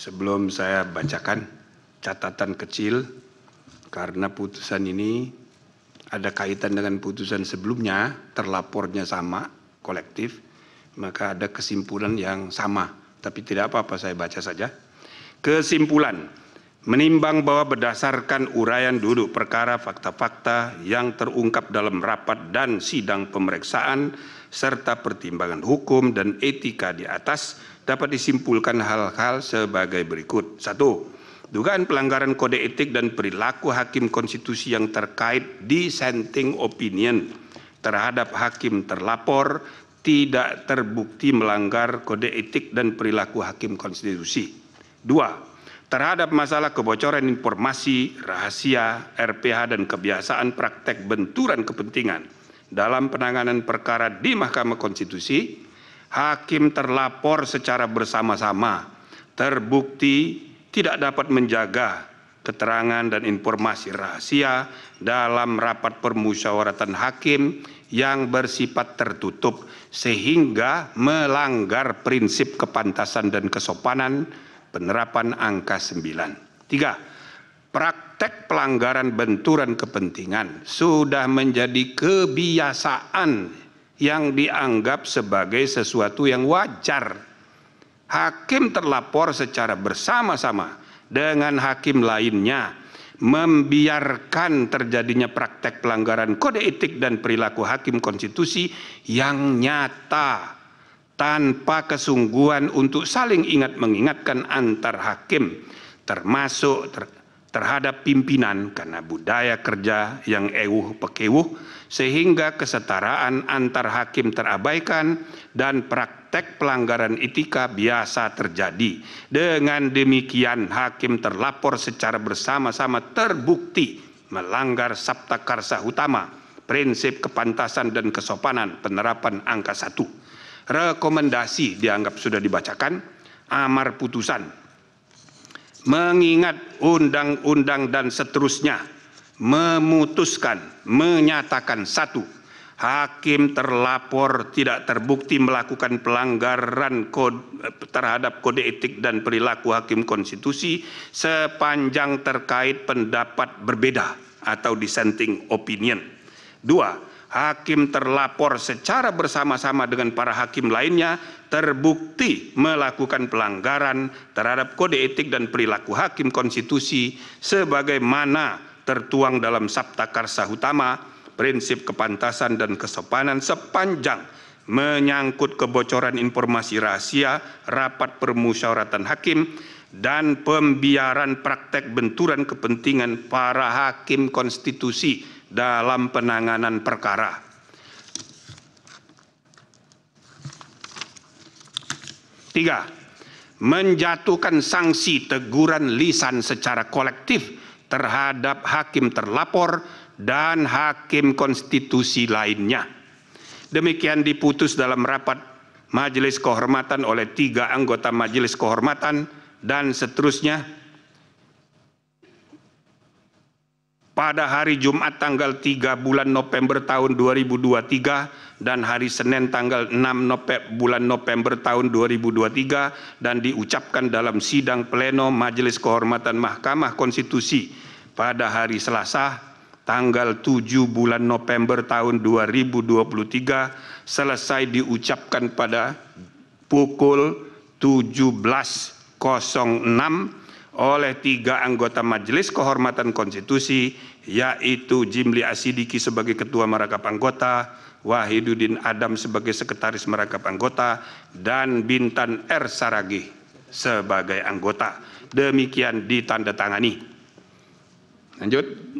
sebelum saya bacakan catatan kecil karena putusan ini ada kaitan dengan putusan sebelumnya, terlapornya sama, kolektif, maka ada kesimpulan yang sama. Tapi tidak apa-apa, saya baca saja. Kesimpulan, menimbang bahwa berdasarkan uraian duduk perkara fakta-fakta yang terungkap dalam rapat dan sidang pemeriksaan, serta pertimbangan hukum dan etika di atas, dapat disimpulkan hal-hal sebagai berikut. Satu, dugaan pelanggaran kode etik dan perilaku hakim konstitusi yang terkait dissenting opinion terhadap hakim terlapor tidak terbukti melanggar kode etik dan perilaku hakim konstitusi. Dua, terhadap masalah kebocoran informasi, rahasia, RPH, dan kebiasaan praktek benturan kepentingan dalam penanganan perkara di Mahkamah Konstitusi, hakim terlapor secara bersama-sama terbukti tidak dapat menjaga keterangan dan informasi rahasia dalam rapat permusyawaratan hakim yang bersifat tertutup sehingga melanggar prinsip kepantasan dan kesopanan penerapan angka 9. tiga Praktek pelanggaran benturan kepentingan sudah menjadi kebiasaan yang dianggap sebagai sesuatu yang wajar. Hakim terlapor secara bersama-sama dengan hakim lainnya membiarkan terjadinya praktek pelanggaran kode etik dan perilaku hakim konstitusi yang nyata tanpa kesungguhan untuk saling ingat mengingatkan antar hakim termasuk ter terhadap pimpinan karena budaya kerja yang ewuh pekewuh sehingga kesetaraan antar hakim terabaikan dan praktek pelanggaran etika biasa terjadi. Dengan demikian hakim terlapor secara bersama-sama terbukti melanggar sabta karsa utama, prinsip kepantasan dan kesopanan penerapan angka satu Rekomendasi dianggap sudah dibacakan, amar putusan mengingat undang-undang dan seterusnya memutuskan, menyatakan satu, hakim terlapor tidak terbukti melakukan pelanggaran kode, terhadap kode etik dan perilaku hakim konstitusi sepanjang terkait pendapat berbeda atau dissenting opinion. Dua, hakim terlapor secara bersama-sama dengan para hakim lainnya terbukti melakukan pelanggaran terhadap kode etik dan perilaku hakim konstitusi sebagaimana tertuang dalam Sabta Karsa Utama prinsip kepantasan dan kesopanan sepanjang menyangkut kebocoran informasi rahasia, rapat permusyawaratan hakim, dan pembiaran praktek benturan kepentingan para hakim konstitusi dalam penanganan perkara. Tiga, menjatuhkan sanksi teguran lisan secara kolektif terhadap hakim terlapor dan hakim konstitusi lainnya. Demikian diputus dalam rapat majelis kehormatan oleh tiga anggota majelis kehormatan dan seterusnya pada hari Jumat tanggal 3 bulan November tahun 2023 dan hari Senin tanggal 6 bulan November tahun 2023 dan diucapkan dalam sidang pleno Majelis Kehormatan Mahkamah Konstitusi pada hari Selasa tanggal 7 bulan November tahun 2023 selesai diucapkan pada pukul 17.06 oleh tiga anggota Majelis Kehormatan Konstitusi yaitu Jimli Asidiki sebagai Ketua Merangkap Anggota, Wahiduddin Adam sebagai Sekretaris Merangkap Anggota, dan Bintan R. Saragi sebagai anggota. Demikian ditandatangani. Lanjut.